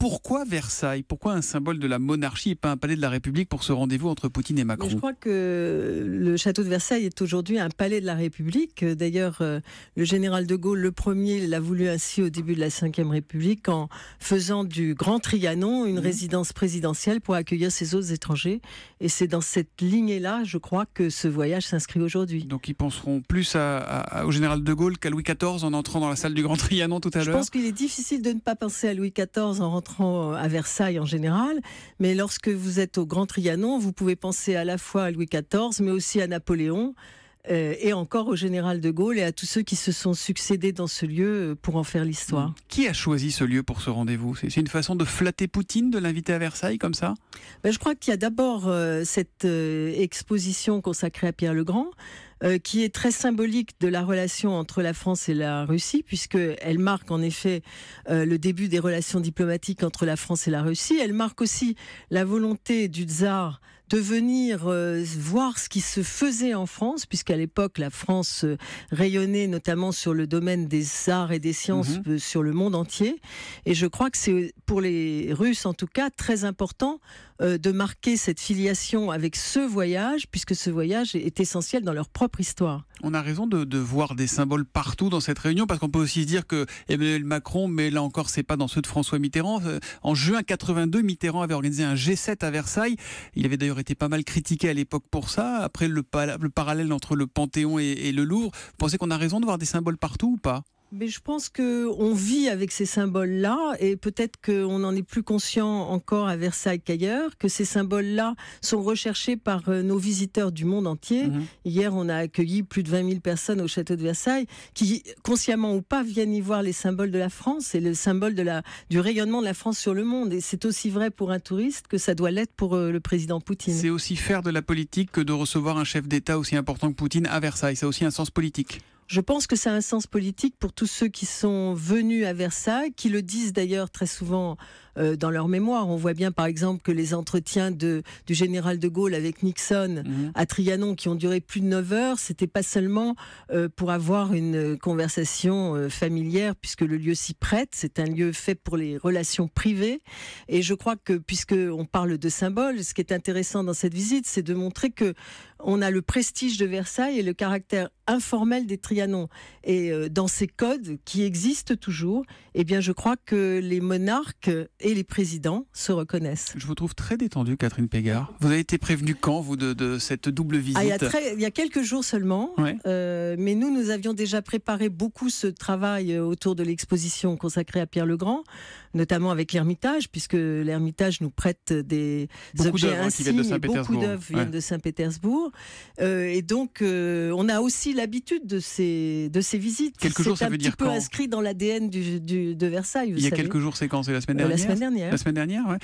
Pourquoi Versailles Pourquoi un symbole de la monarchie et pas un palais de la République pour ce rendez-vous entre Poutine et Macron Je crois que le château de Versailles est aujourd'hui un palais de la République. D'ailleurs, euh, le général de Gaulle, le premier, l'a voulu ainsi au début de la Ve République en faisant du Grand Trianon une mmh. résidence présidentielle pour accueillir ses hôtes étrangers. Et c'est dans cette lignée-là, je crois, que ce voyage s'inscrit aujourd'hui. Donc ils penseront plus au général de Gaulle qu'à Louis XIV en entrant dans la salle du Grand Trianon tout à l'heure Je pense qu'il est difficile de ne pas penser à Louis XIV en rentrant euh, à Versailles en général, mais lorsque vous êtes au Grand Trianon, vous pouvez penser à la fois à Louis XIV, mais aussi à Napoléon, euh, et encore au général de Gaulle et à tous ceux qui se sont succédés dans ce lieu euh, pour en faire l'histoire. Mmh. Qui a choisi ce lieu pour ce rendez-vous C'est une façon de flatter Poutine, de l'inviter à Versailles comme ça ben, Je crois qu'il y a d'abord cette exposition consacrée à Pierre le Grand, euh, qui est très symbolique de la relation entre la France et la Russie, puisqu'elle marque en effet euh, le début des relations diplomatiques entre la France et la Russie. Elle marque aussi la volonté du tsar de venir euh, voir ce qui se faisait en France, puisqu'à l'époque, la France rayonnait notamment sur le domaine des arts et des sciences mhm. sur le monde entier. Et je crois que c'est pour les Russes, en tout cas, très important euh, de marquer cette filiation avec ce voyage, puisque ce voyage est essentiel dans leur propre histoire. On a raison de, voir des symboles partout dans cette réunion, parce qu'on peut aussi dire que Emmanuel Macron, mais là encore, c'est pas dans ceux de François Mitterrand. Euh, en juin 82, Mitterrand avait organisé un G7 à Versailles. Il avait d'ailleurs été pas mal critiqué à l'époque pour ça. Après le, le, parallèle entre le Panthéon et, et le Louvre, vous pensez qu'on a raison de voir des symboles partout ou pas mais je pense que vit avec ces symboles-là et peut-être qu'on en est plus conscient encore à Versailles qu'ailleurs, que ces symboles-là sont recherchés par euh, nos visiteurs du monde entier. Mhm. Hier, on a accueilli plus de 20 000 personnes au château de Versailles qui, consciemment ou pas, viennent y voir les symboles de la France et le symbole du rayonnement de la France sur le monde. Et c'est aussi vrai pour un touriste que ça doit l'être pour euh, le président Poutine. C'est aussi faire de la politique que de recevoir un chef d'État aussi important que Poutine à Versailles. Ça a aussi un sens politique. Je pense que ça a un sens politique pour tous ceux qui sont venus à Versailles, qui le disent d'ailleurs très souvent euh, dans leur mémoire. On voit bien, par exemple, que les entretiens de, du général de Gaulle avec Nixon mhm. à Trianon, qui ont duré plus de 9 heures, c'était pas seulement euh, pour avoir une conversation euh, familière, puisque le lieu s'y prête. C'est un lieu fait pour les relations privées. Et je crois que, puisque on parle de symboles, ce qui est intéressant dans cette visite, c'est de montrer que on a le prestige de Versailles et le caractère informel des Trianons. Et dans ces codes qui existent toujours, eh bien, je crois que les monarques et les présidents se reconnaissent. Je vous trouve très détendue, Catherine Pégard. Vous avez été prévenue quand, vous, de, cette double ah, visite il, y a quelques jours seulement. Euh, mais nous, nous avions déjà préparé beaucoup ce travail euh, autour de l'exposition consacrée à Pierre le Grand, notamment avec l'Ermitage, puisque l'Ermitage nous prête des objets hein, insignes, beaucoup d'œuvres viennent de Saint-Pétersbourg. Euh, et donc, on a aussi l'habitude de ces, de ces visites. Quelques jours, ça C'est un peu inscrit dans l'ADN de Versailles. Vous il y a quelques jours, c'est quand C'est la semaine dernière semaine dernière. La semaine dernière, ouais.